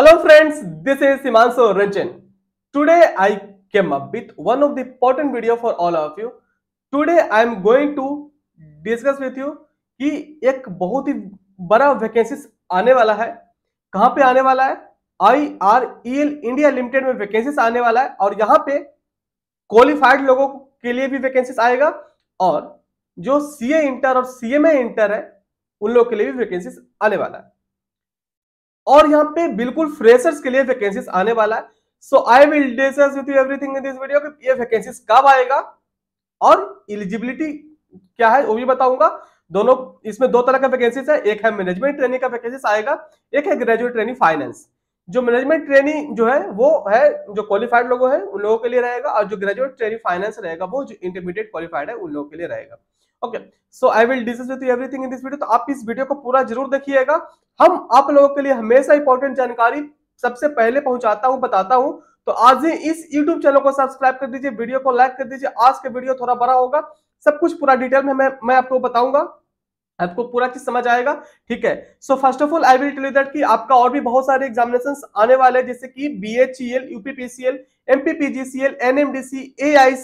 Hello friends, this is Simanso Rajan. Today I came up with one of the important video for all of you. Today I am going to discuss with you कि एक बहुत ही बड़ा vacancies आने वाला है कहाँ पे आने वाला है I R E L India limited में वैकेंसीज आने वाला है और यहाँ पे क्वालिफाइड लोगों के लिए भी वैकेंसीज आएगा और जो सी ए इंटर और सी एम ए इंटर है उन लोगों के लिए भी वैकेंसीज आने वाला है और यहाँ पे बिल्कुल फ्रेशर्स के लिए वैकेंसीज आने वाला है so I will discuss with you everything in this video कि ये वैकेंसीज कब आएगा और एलिजिबिलिटी क्या है वो भी बताऊंगा दोनों इसमें दो तरह का वैकेंसीज है एक है मैनेजमेंट ट्रेनिंग का वैकेंसीज आएगा एक है ग्रेजुएट ट्रेनिंग फाइनेंस जो मैनेजमेंट ट्रेनिंग जो है वो है जो क्वालिफाइड लोगों है उन लोगों के लिए रहेगा और जो ग्रेजुएट ट्रेनिंग फाइनेंस रहेगा वो जो इंटरमीडिएट क्वालिफाइड है उन लोगों के लिए रहेगा okay so I will discuss with everything in this video तो आप इस वीडियो को पूरा जरूर देखिएगा हम आप लोगों के लिए हमेशा इंपॉर्टेंट जानकारी सबसे पहले पहुंचाता हूँ बताता हूँ तो आज ही इस यूट्यूब चैनल को सब्सक्राइब कर दीजिए वीडियो को लाइक कर दीजिए आज का वीडियो थोड़ा बड़ा होगा सब कुछ पूरा डिटेल में मैं मैं आपको बताऊंगा आपको पूरा चीज समझ आएगा ठीक है so first of all I will tell you that कि आपका और भी बहुत सारे एग्जामिनेशन आने वाले हैं जैसे कि B H E L UPPCL MPPGCL NMDC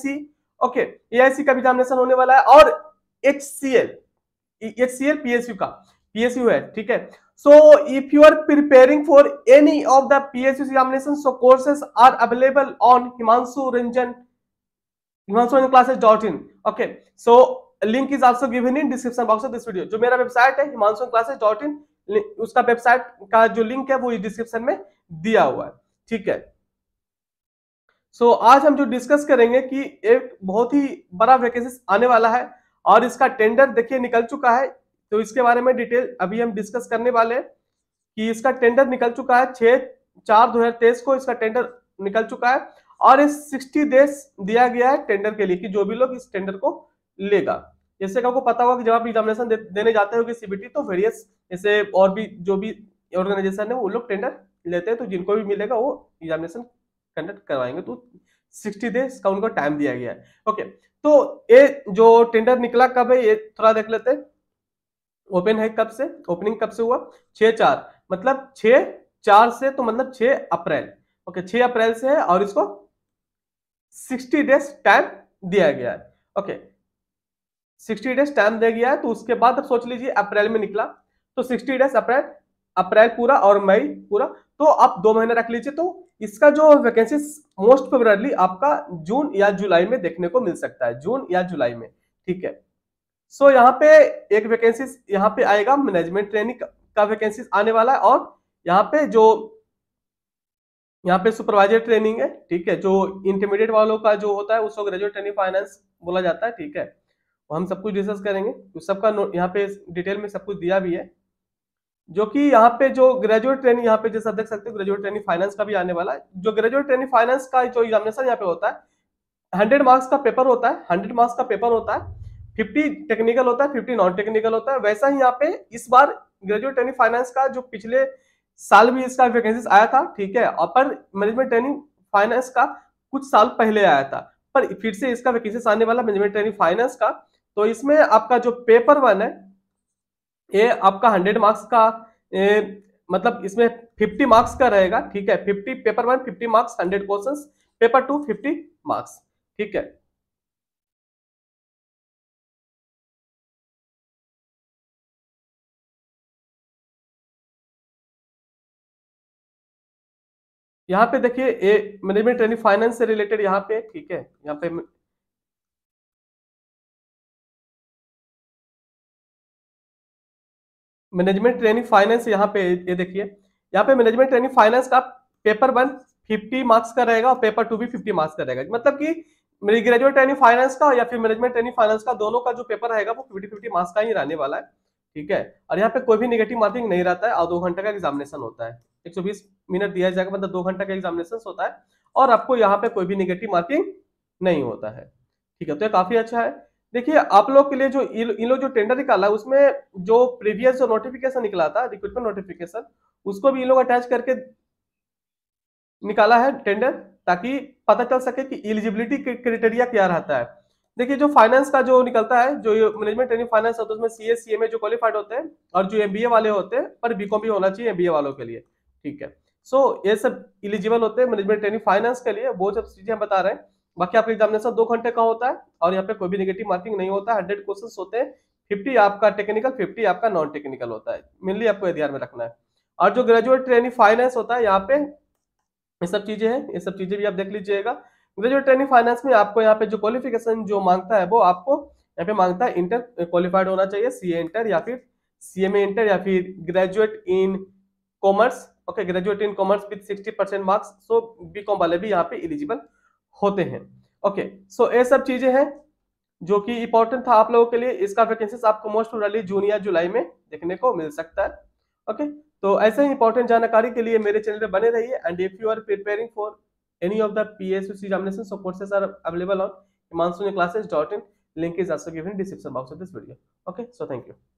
C okay A I C का भी एग्जामिनेशन होने वाला है और H C L H C L PSU का पीएसयू है ठीक है so if you are so if you are preparing for examination so courses are available on Himanshu Ranjan Himanshu Ranjan classes dot in okay so link is also given in description box of this video जो मेरा website है Himanshu classes dot इन उसका website का जो link है वो description में दिया हुआ है ठीक है सो so, आज हम जो डिस्कस करेंगे कि एक बहुत ही बड़ा वैकेंसी आने वाला है और इसका टेंडर देखिए निकल चुका है तो इसके बारे में डिटेल अभी हम डिस्कस करने वाले कि इसका टेंडर निकल चुका है छह चार दो को इसका टेंडर निकल चुका है और इस सिक्सटी डेज दिया गया है टेंडर के लिए कि जो भी लोग इस टेंडर को लेगा जैसे आपको पता होगा कि जब आप एग्जामिनेशन दे, देने जाते हो सीबीटी तो वेरियस जैसे और भी जो भी ऑर्गेनाइजेशन है वो लोग टेंडर लेते हैं तो जिनको भी मिलेगा वो एग्जामिनेशन कंडक्ट करवाएंगे तो सिक्सटी डेज का उनको टाइम दिया गया है ओके तो ये जो टेंडर निकला कब है ये थोड़ा देख लेते हैं ओपन है कब से ओपनिंग कब से हुआ छ चार मतलब छ चार से तो मतलब छ अप्रैल ओके छ अप्रैल से है और इसको सिक्सटी डेज टाइम दिया गया है ओके सिक्सटी डेज टाइम दे गया है तो उसके बाद अब सोच लीजिए अप्रैल में निकला तो सिक्सटी डेज अप्रैल अप्रैल पूरा और मई पूरा तो आप दो महीने रख लीजिए तो इसका जो वैकेंसी मोस्ट फेवरली आपका जून या जुलाई में देखने को मिल सकता है जून या जुलाई में ठीक है सो so, यहाँ पे एक वैकेंसी यहाँ पे आएगा मैनेजमेंट ट्रेनिंग का वैकेंसी आने वाला है और यहाँ पे जो यहाँ पे सुपरवाइजर ट्रेनिंग है ठीक है जो इंटरमीडिएट वालों का जो होता है उसको ग्रेजुएट ट्रेनिंग फाइनेंस बोला जाता है ठीक है वो हम सब कुछ डिस्कस करेंगे तो सबका यहाँ पे डिटेल में सब कुछ दिया भी है जो कि यहाँ पे जो ग्रेजुएट ट्रेनिंग यहाँ पे जैसा देख सकते हो ग्रेजुएट ट्रेनिंग फाइनेंस का भी आने वाला है जो ग्रेजुएट ट्रेनिंग फाइनेंस का जो एग्जामिनेशन यहाँ पे होता है हंड्रेड मार्क्स का पेपर होता है हंड्रेड मार्क्स का पेपर होता है फिफ्टी टेक्निकल होता है फिफ्टी नॉन टेक्निकल होता है वैसा ही यहाँ पे इस बार ग्रेजुएट ट्रेनिंग फाइनेंस का जो पिछले साल भी इसका वैकेंसी आया था ठीक है अपर मैनेजमेंट ट्रेनिंग फाइनेंस का कुछ साल पहले आया था पर फिर से इसका वैकेंसी आने वाला मैनेजमेंट ट्रेनिंग फाइनेंस का तो इसमें आपका जो पेपर वन है ये आपका हंड्रेड मार्क्स का ए, मतलब इसमें फिफ्टी मार्क्स का रहेगा ठीक है fifty paper one fifty marks hundred question paper two fifty marks ठीक है यहाँ पे देखिए ए मैनेजमेंट ट्रेनिंग फाइनेंस से रिलेटेड यहाँ पे ठीक है यहाँ पे मैनेजमेंट ट्रेनिंग फाइनेंस यहाँ पे ये देखिए यहाँ पे मैनेजमेंट ट्रेनिंग फाइनेंस का पेपर वन फिफ्टी मार्क्स का रहेगा और पेपर टू भी फिफ्टी मार्क्स का रहेगा मतलब कि मेरी ग्रेजुएट ट्रेनिंग फाइनेंस का या फिर मैनेजमेंट ट्रेनिंग फाइनेंस का दोनों का जो पेपर रहेगा वो फिफ्टी फिफ्टी मार्क्स का ही रहने वाला है ठीक है और यहाँ पे कोई भी निगेटिव मार्किंग नहीं रहता है और दो घंटे का एग्जामिनेशन होता है एक सौ बीस मिनट दिया जाएगा मतलब दो घंटे का एग्जामिनेशन होता है और आपको यहाँ पे कोई भी निगेटिव मार्किंग नहीं होता है ठीक है तो ये काफी अच्छा है देखिए आप लोग के लिए जो इन लोग जो टेंडर निकाला उसमें जो प्रीवियस जो नोटिफिकेशन निकला था रिक्रूटमेंट नोटिफिकेशन उसको भी इन लोग अटैच करके निकाला है टेंडर ताकि पता चल सके कि एलिजिबिलिटी क्रिटेरिया क्या रहता है देखिए जो फाइनेंस का जो निकलता है जो मैनेजमेंट ट्रेनिंग फाइनेंस होता है उसमें सी एस सी एम जो क्वालिफाइड होते हैं और जो एमबीए वाले होते हैं पर बीकॉम भी होना चाहिए एमबीए वालों के लिए ठीक है सो so, ये सब इलिजिबल होते हैं मैनेजमेंट ट्रेनिंग फाइनेंस के लिए वो सब चीजें हम बता रहे हैं बाकी आपका एग्जामिनेशन दो घंटे का होता है और यहाँ पे कोई भी निगेटिव मार्किंग नहीं होता है हंड्रेड क्वेश्चन होते हैं फिफ्टी आपका टेक्निकल फिफ्टी आपका नॉन टेक्निकल होता है मेनली आपको ध्यान में रखना है और जो ग्रेजुएट ट्रेनिंग फाइनेंस होता है यहाँ पे ये सब चीजें हैं ये सब चीजें भी आप देख लीजिएगा ग्रेजुएट ट्रेनिंग फाइनेंस में आपको यहाँ पे जो क्वालिफिकेशन जो मांगता है वो आपको यहाँ पे मांगता है इंटर क्वालिफाइड होना चाहिए सी इंटर या फिर सी एम इंटर या फिर graduate in commerce okay graduate in commerce with sixty percent marks so B com वाले भी यहाँ पे इलिजिबल होते हैं ओके सो ये सब चीजें हैं जो कि इंपॉर्टेंट था आप लोगों के लिए इसका वैकेंसी आपको मोस्ट प्रोबेबली जून या जुलाई में देखने को मिल सकता है ओके तो ऐसे ही इंपॉर्टेंट जानकारी के लिए मेरे चैनल पे बने रहिए and if you are preparing for any of the P S U C examination so courses are available on monsoon classes dot in link is also given description box of this video okay so thank you